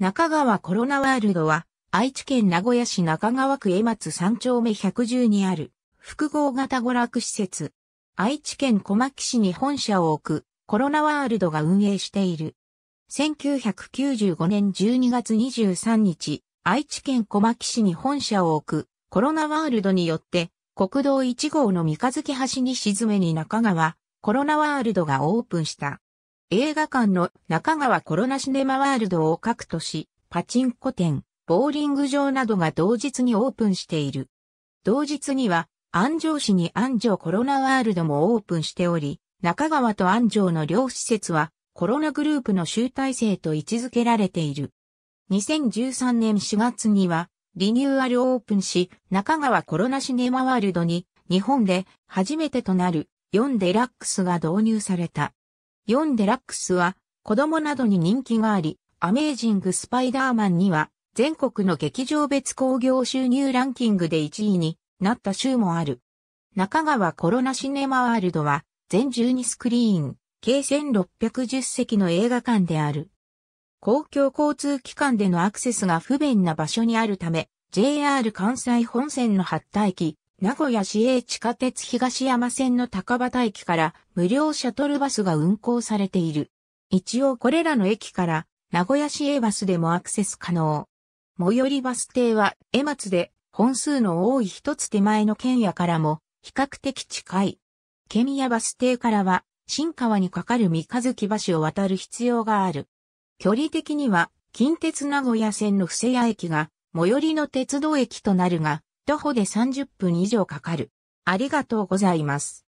中川コロナワールドは、愛知県名古屋市中川区江松3丁目110にある、複合型娯楽施設。愛知県小牧市に本社を置く、コロナワールドが運営している。1995年12月23日、愛知県小牧市に本社を置く、コロナワールドによって、国道1号の三日月橋に沈めに中川、コロナワールドがオープンした。映画館の中川コロナシネマワールドを各都市、パチンコ店、ボーリング場などが同日にオープンしている。同日には、安城市に安城コロナワールドもオープンしており、中川と安城の両施設はコロナグループの集大成と位置づけられている。2013年4月にはリニューアルオープンし、中川コロナシネマワールドに日本で初めてとなる4デラックスが導入された。4デラックスは子供などに人気があり、アメージング・スパイダーマンには全国の劇場別興行収入ランキングで1位になった週もある。中川コロナシネマワールドは全12スクリーン、計1610席の映画館である。公共交通機関でのアクセスが不便な場所にあるため、JR 関西本線の発田駅、名古屋市営地下鉄東山線の高畑駅から無料シャトルバスが運行されている。一応これらの駅から名古屋市営バスでもアクセス可能。最寄りバス停は江松で本数の多い一つ手前の県屋からも比較的近い。県屋バス停からは新川に架かる三日月橋を渡る必要がある。距離的には近鉄名古屋線の布施谷駅が最寄りの鉄道駅となるが、徒歩で30分以上かかる。ありがとうございます。